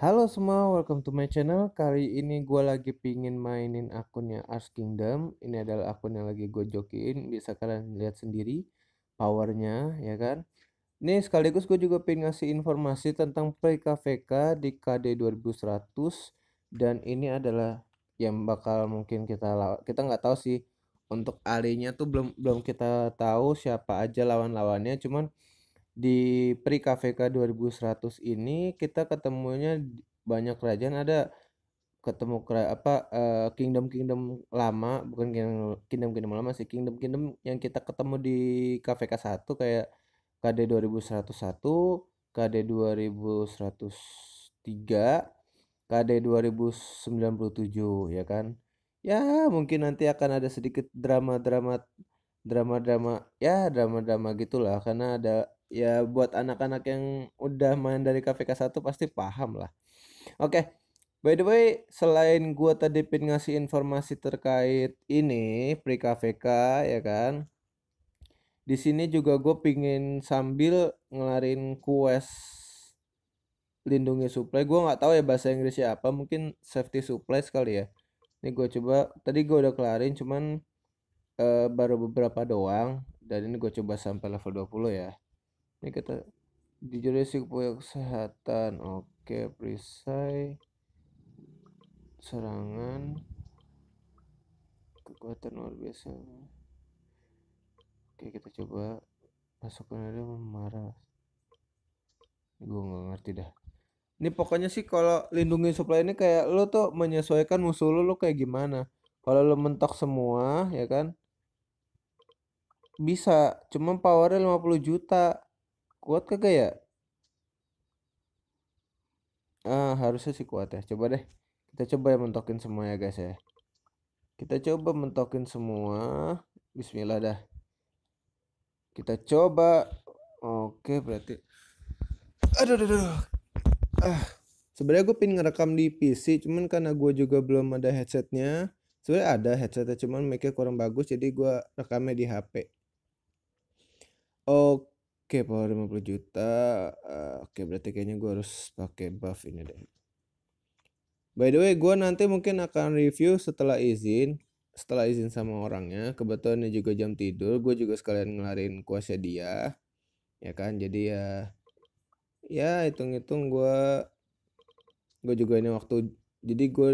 Halo semua, welcome to my channel. Kali ini gue lagi pingin mainin akunnya Ars Kingdom. Ini adalah akun yang lagi gue jokiin. Bisa kalian lihat sendiri powernya, ya kan? Ini sekaligus gue juga pengen ngasih informasi tentang play KVK di KD 2100 dan ini adalah yang bakal mungkin kita lawan. Kita nggak tahu sih untuk alinya tuh belum belum kita tahu siapa aja lawan-lawannya. Cuman di Pri KVK 2100 ini kita ketemunya banyak kerajaan ada ketemu kera, apa uh, eh, kingdom kingdom lama bukan kingdom kingdom lama sih kingdom kingdom yang kita ketemu di KVK 1 kayak KD 2101 KD 2103 KD 2097 ya kan ya mungkin nanti akan ada sedikit drama-drama drama-drama ya drama-drama gitulah karena ada ya buat anak-anak yang udah main dari KVK 1 pasti paham lah. Oke. Okay. By the way, selain gua tadi pin ngasih informasi terkait ini pre KVK ya kan. Di sini juga gue pingin sambil ngelarin quest lindungi supply. Gue nggak tahu ya bahasa Inggrisnya apa, mungkin safety supply sekali ya. Ini gue coba, tadi gue udah kelarin cuman uh, baru beberapa doang. Dan ini gue coba sampai level 20 ya ini kita ke psikologi kesehatan oke perisai serangan kekuatan luar biasa oke kita coba masukkan ada memarah gue nggak ngerti dah ini pokoknya sih kalau lindungi supply ini kayak lo tuh menyesuaikan musuh lo lo kayak gimana kalau lo mentok semua ya kan bisa cuma powernya 50 juta kuat kagak ya ah harusnya sih kuat ya coba deh kita coba ya mentokin semua ya guys ya kita coba mentokin semua Bismillah dah kita coba oke berarti aduh aduh, aduh. ah sebenarnya gue pin ngerekam di PC cuman karena gue juga belum ada headsetnya sebenarnya ada headsetnya cuman mic kurang bagus jadi gue rekamnya di HP oke Oke, power 50 juta. Uh, oke, berarti kayaknya gue harus pakai buff ini deh. By the way, gue nanti mungkin akan review setelah izin. Setelah izin sama orangnya. Kebetulan ini juga jam tidur. Gue juga sekalian ngelarin kuasa dia. Ya kan, jadi ya... Ya, hitung-hitung gue... Gue juga ini waktu... Jadi gue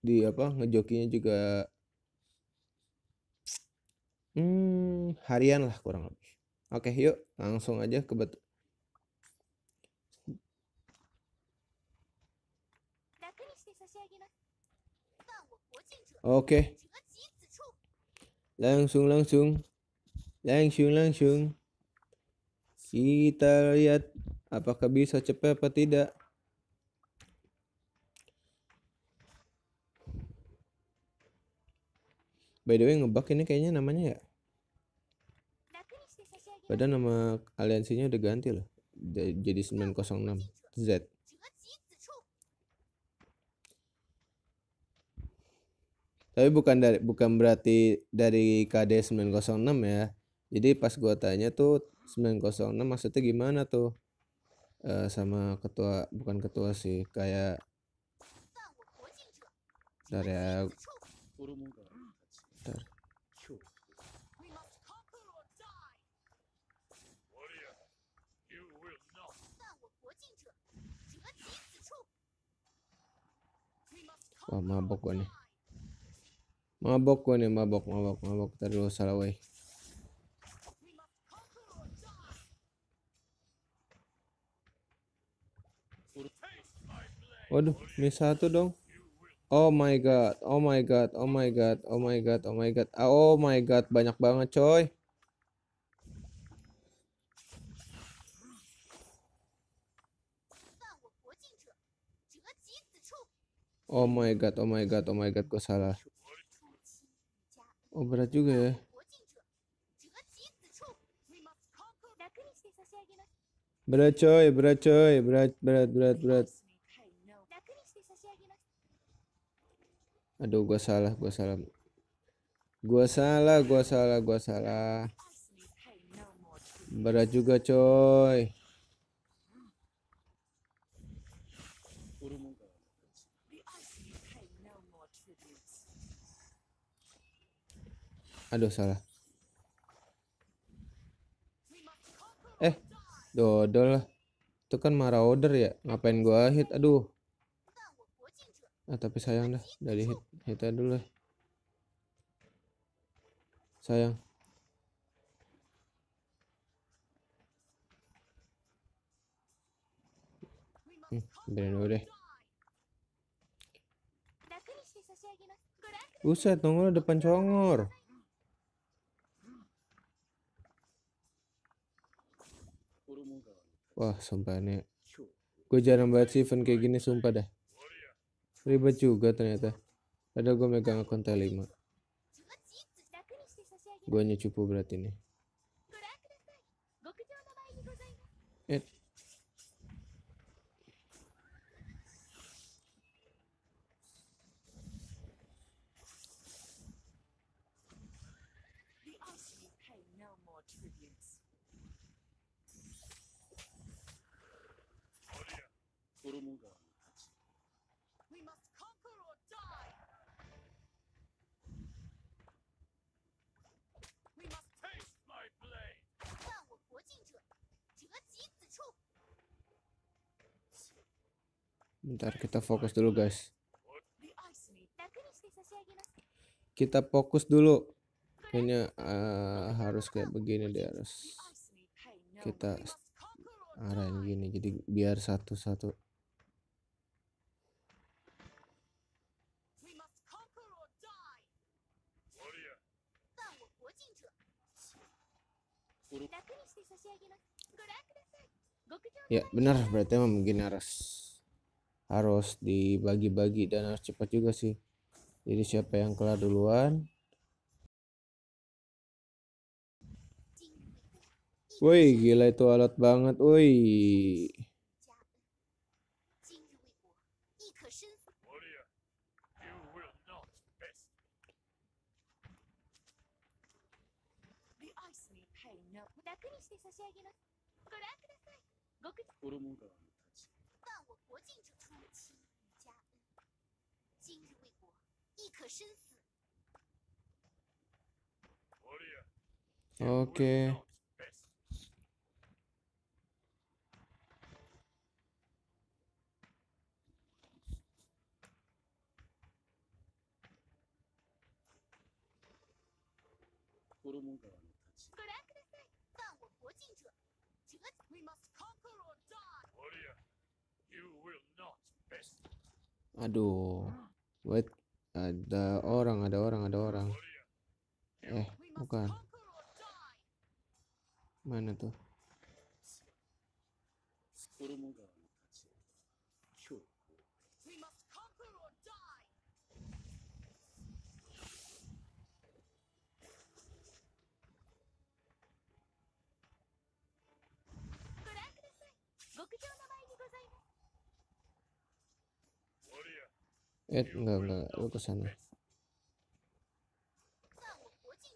di apa ngejokinya juga hmm, harian lah kurang lebih Oke, yuk langsung aja ke batu. Oke. Langsung langsung. Langsung langsung. Kita lihat apakah bisa cepat atau tidak. By the way ngebug ini kayaknya namanya ya. Padahal nama aliansinya udah ganti loh. Jadi 906 Z. Tapi bukan dari bukan berarti dari KD 906 ya. Jadi pas gua tanya tuh 906 maksudnya gimana tuh? E, sama ketua bukan ketua sih kayak dari Bentar. Ya. Wah, mabok gue nih. Mabok gue nih, mabok, mabok, mabok. Tadi dulu salah, Waduh, miss satu dong. Oh my god, oh my god, oh my god, oh my god, oh my god, ah, oh my god, banyak banget coy. Oh my god, oh my god, oh my god, gue salah. Oh berat juga ya. Berat coy, berat coy, berat, berat, berat, berat. Aduh, gue salah, gue salah. Gue salah, gue salah, gue salah. Berat juga coy. Aduh salah. Eh, dodol lah. Itu kan Marauder ya. Ngapain gua hit? Aduh. Ah, tapi sayang dah. Dari hit hit aja dulu lah. Sayang. Hmm, dulu deh. Buset, nongol depan congor. Wah, sumpah ini. Gue jarang banget sih event kayak gini, sumpah dah. Ribet juga ternyata. Ada gue megang akun T5. Gue nyucupu berat ini. Eh, Bentar kita fokus dulu guys. Kita fokus dulu. Kayaknya uh, harus kayak begini deh harus kita arahin gini jadi biar satu-satu Ya benar berarti memang begini harus harus dibagi-bagi dan harus cepat juga sih jadi siapa yang kelar duluan woi gila itu alat banget woi 我国境者出妻于家恩，今日为国，亦可身死。OK。Aduh. Wait, ada orang, ada orang, ada orang. Oh, iya. Eh, bukan. Mana tuh? 哎，那那我不删了。衣川の立ち。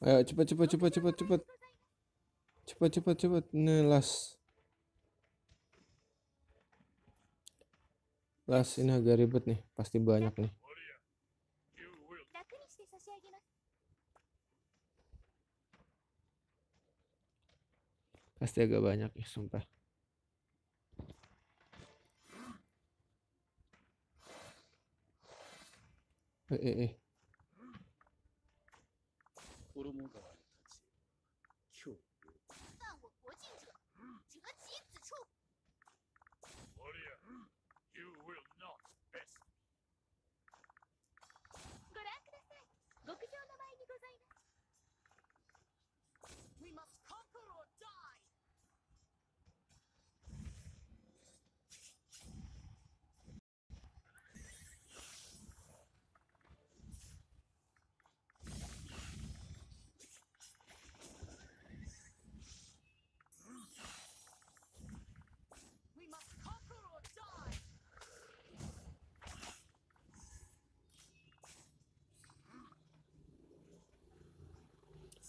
哎呀，去吧去吧去吧去吧去吧。cepat cepat cepat nih las las ini agak ribet nih pasti banyak nih pasti agak banyak nih sumpah eh eh eh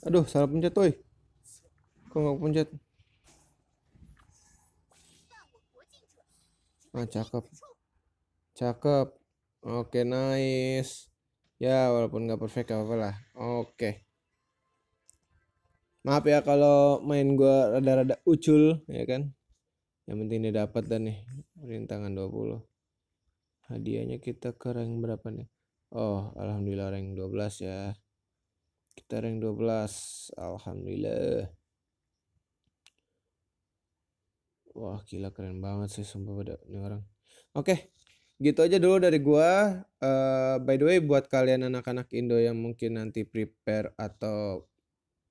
Aduh, salah pencet, woi. Kok nggak pencet? Ah, cakep. Cakep. Oke, okay, nice. Ya, walaupun nggak perfect apa-apa lah. Oke. Okay. Maaf ya kalau main gua rada-rada ucul, ya kan? Yang penting dia dapat dan nih rintangan 20. Hadiahnya kita ke rank berapa nih? Oh, alhamdulillah rank 12 ya kita rank 12 alhamdulillah wah gila keren banget sih sumpah pada ini orang oke okay. gitu aja dulu dari gua uh, by the way buat kalian anak-anak Indo yang mungkin nanti prepare atau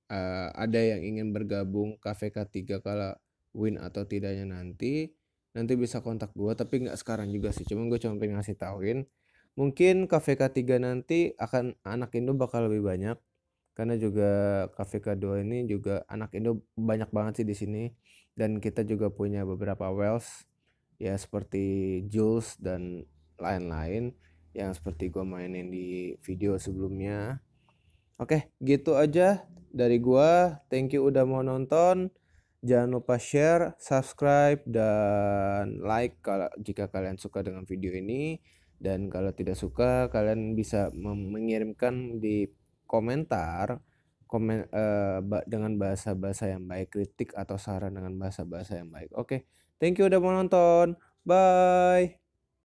uh, ada yang ingin bergabung KVK 3 kala win atau tidaknya nanti nanti bisa kontak gua tapi nggak sekarang juga sih cuma gue cuma pengen ngasih tauin mungkin KVK 3 nanti akan anak Indo bakal lebih banyak karena juga Cafe K2 ini juga anak Indo banyak banget sih di sini dan kita juga punya beberapa Wells ya seperti Jules dan lain-lain yang seperti gue mainin di video sebelumnya. Oke, gitu aja dari gue. Thank you udah mau nonton. Jangan lupa share, subscribe, dan like kalau jika kalian suka dengan video ini. Dan kalau tidak suka, kalian bisa mengirimkan di komentar komen uh, dengan bahasa-bahasa yang baik, kritik atau saran dengan bahasa-bahasa yang baik. Oke, okay. thank you udah menonton. Bye.